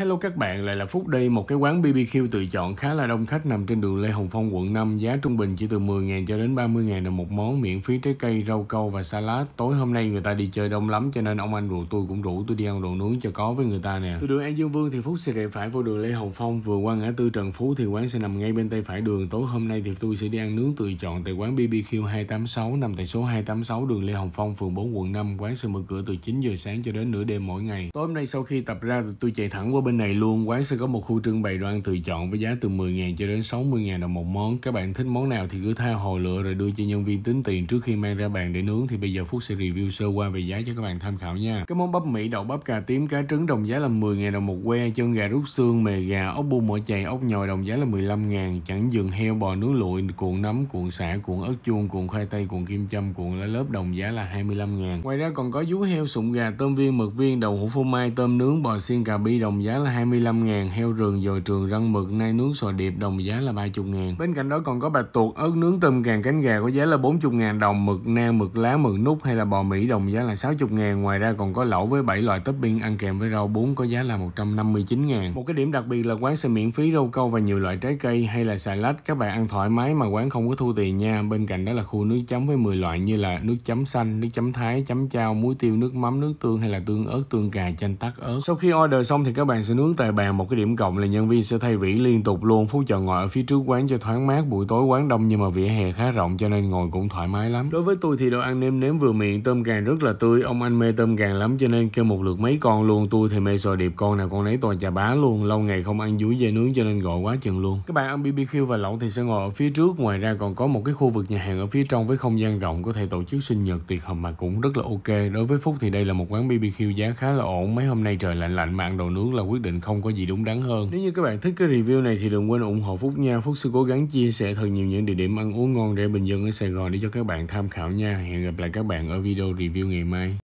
Hello các bạn, lại là Phúc đây, một cái quán BBQ tự chọn khá là đông khách nằm trên đường Lê Hồng Phong, quận 5. Giá trung bình chỉ từ 10.000 cho đến 30.000 đồng một món, miễn phí trái cây, rau câu và salad. Tối hôm nay người ta đi chơi đông lắm cho nên ông anh rượu tôi cũng rủ tôi đi ăn đồ nướng cho có với người ta nè. Từ đường An Dương Vương thì Phúc sẽ rẽ phải vô đường Lê Hồng Phong, vừa qua ngã tư Trần Phú thì quán sẽ nằm ngay bên tay phải đường. Tối hôm nay thì tôi sẽ đi ăn nướng tự chọn tại quán BBQ 286 nằm tại số 286 đường Lê Hồng Phong, phường 4 quận 5. Quán sẽ mở cửa từ 9 giờ sáng cho đến nửa đêm mỗi ngày. Tối hôm nay sau khi tập ra thì tôi chạy thẳng qua bên bên này luôn, quán sẽ có một khu trưng bày đồ ăn tự chọn với giá từ 10.000 cho đến 60.000 đồng một món. Các bạn thích món nào thì cứ tha hồ lựa rồi đưa cho nhân viên tính tiền trước khi mang ra bàn để nướng. Thì bây giờ Phúc sẽ review sơ qua về giá cho các bạn tham khảo nha. Cái món bắp Mỹ đậu bắp cà tím cá trứng đồng giá là 10.000 đồng một que, chân gà rút xương, mề gà, ốc bu mỡ chày, ốc nhồi đồng giá là 15.000, chẳng dừng heo bò nướng lụi, cuộn nấm, cuộn xả, cuộn ớt chuông, cuộn khoai tây, cuộn kim châm, cuộn lá lớp đồng giá là 25.000. Ngoài ra còn có vú heo, sụn gà, tôm viên, mực viên, đầu hũ phô mai, tôm nướng, bò xiên cà bi đồng giá là 25 ngàn, heo rừng, dồi trường, răng mực, nai nướng, sò điệp đồng giá là 30 ngàn. Bên cạnh đó còn có bạch tuộc, ớt nướng tôm càng cánh gà có giá là 40 ngàn đồng, mực na, mực lá, mực nút hay là bò Mỹ đồng giá là 60 ngàn. Ngoài ra còn có lẩu với 7 loại topping ăn kèm với rau bún có giá là 159 ngàn. Một cái điểm đặc biệt là quán sẽ miễn phí rau câu và nhiều loại trái cây hay là xà lách. Các bạn ăn thoải mái mà quán không có thu tiền nha. Bên cạnh đó là khu nước chấm với 10 loại như là nước chấm xanh, nước chấm thái, chấm chao, muối tiêu, nước mắm, nước tương hay là tương ớt, tương cà, chanh tắc ớt. Sau khi order xong thì các bạn bạn sẽ nướng tại bàn một cái điểm cộng là nhân viên sẽ thay vỉ liên tục luôn phú chợ ngồi ở phía trước quán cho thoáng mát buổi tối quán đông nhưng mà vỉa hè khá rộng cho nên ngồi cũng thoải mái lắm đối với tôi thì đồ ăn nêm nếm vừa miệng tôm càng rất là tươi ông anh mê tôm càng lắm cho nên kêu một lượt mấy con luôn tôi thì mê sò điệp con nào con nấy toàn chà bá luôn lâu ngày không ăn dúi dây nướng cho nên gọi quá chừng luôn các bạn ăn bbq và lẩu thì sẽ ngồi ở phía trước ngoài ra còn có một cái khu vực nhà hàng ở phía trong với không gian rộng có thể tổ chức sinh nhật tiệc hầm mà cũng rất là ok đối với phúc thì đây là một quán bbq giá khá là ổn mấy hôm nay trời lạnh lạnh mà ăn đồ nướng là quyết định không có gì đúng đắn hơn. Nếu như các bạn thích cái review này thì đừng quên ủng hộ Phúc nha. Phúc sẽ cố gắng chia sẻ thật nhiều những địa điểm ăn uống ngon rẻ bình dân ở Sài Gòn để cho các bạn tham khảo nha. Hẹn gặp lại các bạn ở video review ngày mai.